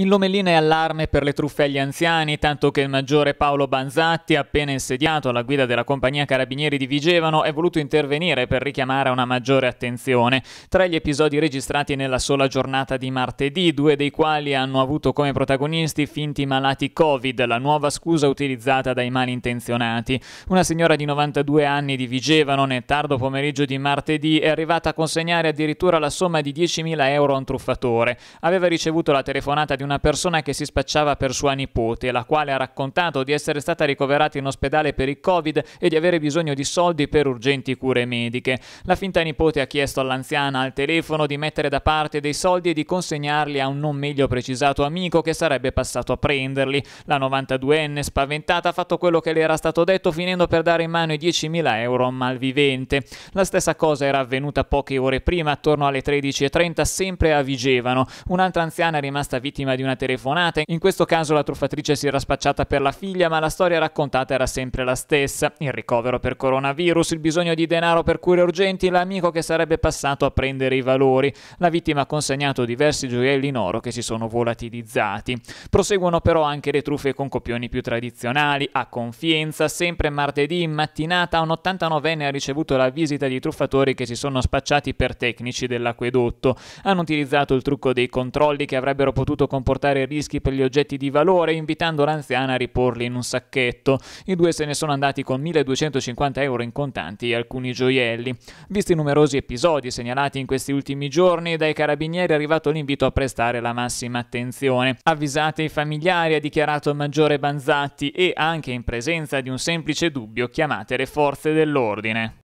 In Lomellina è allarme per le truffe agli anziani, tanto che il maggiore Paolo Banzatti, appena insediato alla guida della compagnia Carabinieri di Vigevano, è voluto intervenire per richiamare una maggiore attenzione. Tra gli episodi registrati nella sola giornata di martedì, due dei quali hanno avuto come protagonisti finti malati Covid, la nuova scusa utilizzata dai malintenzionati. Una signora di 92 anni di Vigevano, nel tardo pomeriggio di martedì, è arrivata a consegnare addirittura la somma di 10.000 euro a un truffatore. Aveva ricevuto la telefonata di un una persona che si spacciava per sua nipote, la quale ha raccontato di essere stata ricoverata in ospedale per il Covid e di avere bisogno di soldi per urgenti cure mediche. La finta nipote ha chiesto all'anziana al telefono di mettere da parte dei soldi e di consegnarli a un non meglio precisato amico che sarebbe passato a prenderli. La 92enne, spaventata, ha fatto quello che le era stato detto finendo per dare in mano i 10.000 euro a un malvivente. La stessa cosa era avvenuta poche ore prima, attorno alle 13.30, sempre a Vigevano. Un'altra anziana è rimasta vittima di una telefonata. In questo caso la truffatrice si era spacciata per la figlia, ma la storia raccontata era sempre la stessa. Il ricovero per coronavirus, il bisogno di denaro per cure urgenti, l'amico che sarebbe passato a prendere i valori. La vittima ha consegnato diversi gioielli in oro che si sono volatilizzati. Proseguono però anche le truffe con copioni più tradizionali. A Confienza, sempre martedì in mattinata, un 89enne ha ricevuto la visita di truffatori che si sono spacciati per tecnici dell'acquedotto. Hanno utilizzato il trucco dei controlli che avrebbero potuto comportare comportare rischi per gli oggetti di valore, invitando l'anziana a riporli in un sacchetto. I due se ne sono andati con 1250 euro in contanti e alcuni gioielli. Visti i numerosi episodi segnalati in questi ultimi giorni, dai carabinieri è arrivato l'invito a prestare la massima attenzione. Avvisate i familiari, ha dichiarato il maggiore Banzatti, e anche in presenza di un semplice dubbio chiamate le forze dell'ordine.